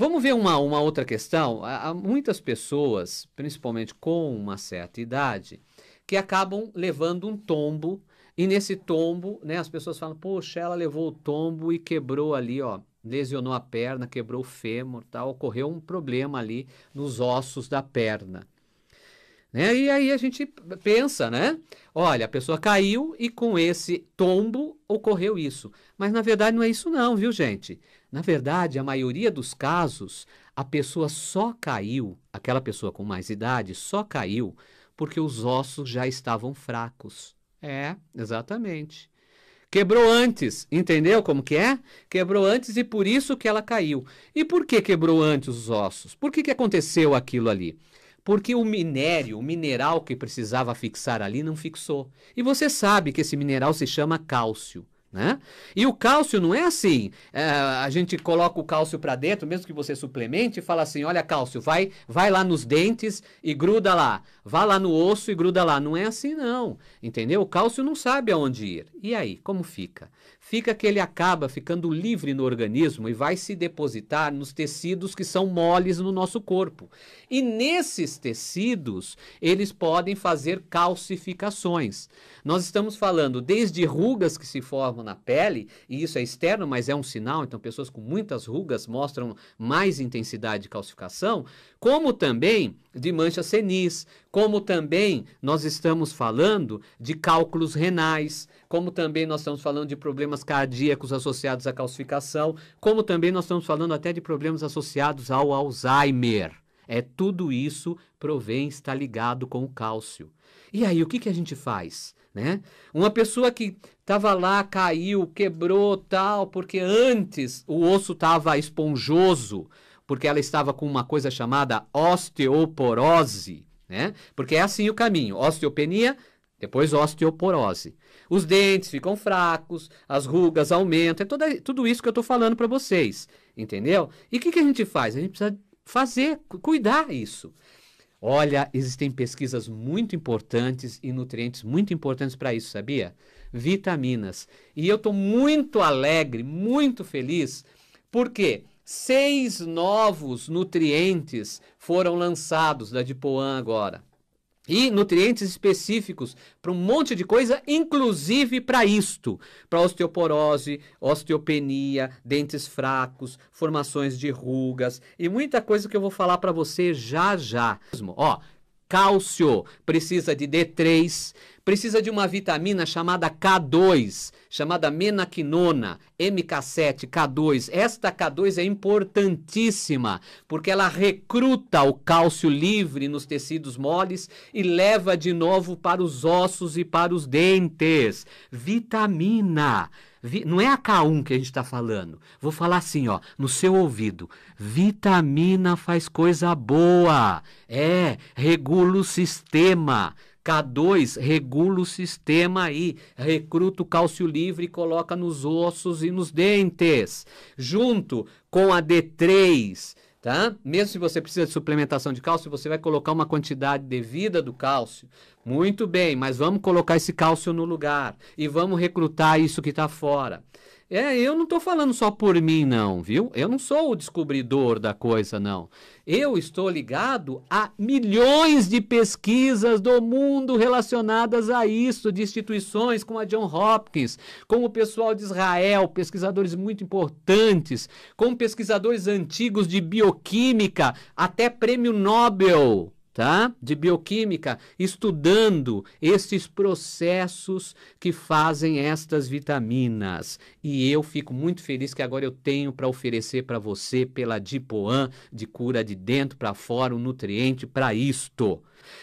Vamos ver uma, uma outra questão. Há muitas pessoas, principalmente com uma certa idade, que acabam levando um tombo e nesse tombo, né, as pessoas falam, poxa, ela levou o tombo e quebrou ali, ó, lesionou a perna, quebrou o fêmur, tal, ocorreu um problema ali nos ossos da perna. Né? E aí a gente pensa, né? Olha, a pessoa caiu e com esse tombo ocorreu isso. Mas na verdade não é isso não, viu, gente? Na verdade, a maioria dos casos, a pessoa só caiu, aquela pessoa com mais idade só caiu porque os ossos já estavam fracos. É, exatamente. Quebrou antes, entendeu como que é? Quebrou antes e por isso que ela caiu. E por que quebrou antes os ossos? Por que, que aconteceu aquilo ali? Porque o minério, o mineral que precisava fixar ali não fixou. E você sabe que esse mineral se chama cálcio. Né? E o cálcio não é assim. É, a gente coloca o cálcio para dentro, mesmo que você suplemente, e fala assim: olha, cálcio, vai, vai lá nos dentes e gruda lá. Vá lá no osso e gruda lá. Não é assim, não. Entendeu? O cálcio não sabe aonde ir. E aí, como fica? Fica que ele acaba ficando livre no organismo e vai se depositar nos tecidos que são moles no nosso corpo. E nesses tecidos, eles podem fazer calcificações. Nós estamos falando desde rugas que se formam na pele, e isso é externo, mas é um sinal, então pessoas com muitas rugas mostram mais intensidade de calcificação, como também de manchas senis, como também nós estamos falando de cálculos renais, como também nós estamos falando de problemas cardíacos associados à calcificação, como também nós estamos falando até de problemas associados ao Alzheimer. É tudo isso provém está ligado com o cálcio. E aí, o que, que a gente faz? né? Uma pessoa que estava lá, caiu, quebrou, tal, porque antes o osso estava esponjoso, porque ela estava com uma coisa chamada osteoporose, né? Porque é assim o caminho, osteopenia, depois osteoporose. Os dentes ficam fracos, as rugas aumentam, é toda, tudo isso que eu estou falando para vocês, entendeu? E o que, que a gente faz? A gente precisa fazer, cuidar isso. Olha, existem pesquisas muito importantes e nutrientes muito importantes para isso, sabia? Vitaminas. E eu estou muito alegre, muito feliz, porque seis novos nutrientes foram lançados da Dipoan agora e nutrientes específicos para um monte de coisa, inclusive para isto, para osteoporose, osteopenia, dentes fracos, formações de rugas e muita coisa que eu vou falar para você já já. Ó, cálcio precisa de D3, precisa de uma vitamina chamada K2, chamada menaquinona, MK7, K2. Esta K2 é importantíssima, porque ela recruta o cálcio livre nos tecidos moles e leva de novo para os ossos e para os dentes. Vitamina. Vi, não é a K1 que a gente está falando. Vou falar assim, ó, no seu ouvido. Vitamina faz coisa boa. É, regula o sistema K2 regula o sistema aí, recruta o cálcio livre e coloca nos ossos e nos dentes, junto com a D3, tá? Mesmo se você precisa de suplementação de cálcio, você vai colocar uma quantidade devida do cálcio muito bem, mas vamos colocar esse cálcio no lugar e vamos recrutar isso que está fora. É, eu não estou falando só por mim, não, viu? Eu não sou o descobridor da coisa, não. Eu estou ligado a milhões de pesquisas do mundo relacionadas a isso, de instituições como a John Hopkins, com o pessoal de Israel, pesquisadores muito importantes, com pesquisadores antigos de bioquímica, até prêmio Nobel tá? De bioquímica, estudando esses processos que fazem estas vitaminas. E eu fico muito feliz que agora eu tenho para oferecer para você pela Dipoan, de cura de dentro para fora, um nutriente para isto.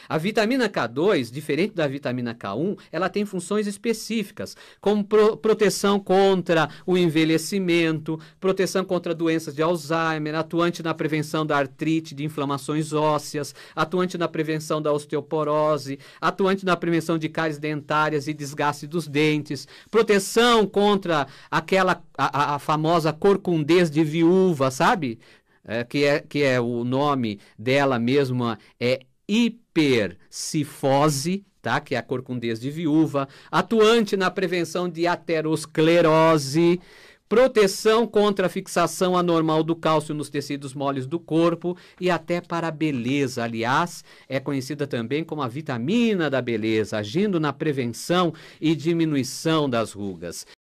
A vitamina K2, diferente da vitamina K1, ela tem funções específicas, como pro proteção contra o envelhecimento, proteção contra doenças de Alzheimer, atuante na prevenção da artrite, de inflamações ósseas, atuante atuante na prevenção da osteoporose, atuante na prevenção de cáries dentárias e desgaste dos dentes, proteção contra aquela a, a famosa corcundez de viúva, sabe? É, que, é, que é o nome dela mesma, é hipercifose, tá? que é a corcundez de viúva, atuante na prevenção de aterosclerose, proteção contra a fixação anormal do cálcio nos tecidos moles do corpo e até para a beleza. Aliás, é conhecida também como a vitamina da beleza, agindo na prevenção e diminuição das rugas.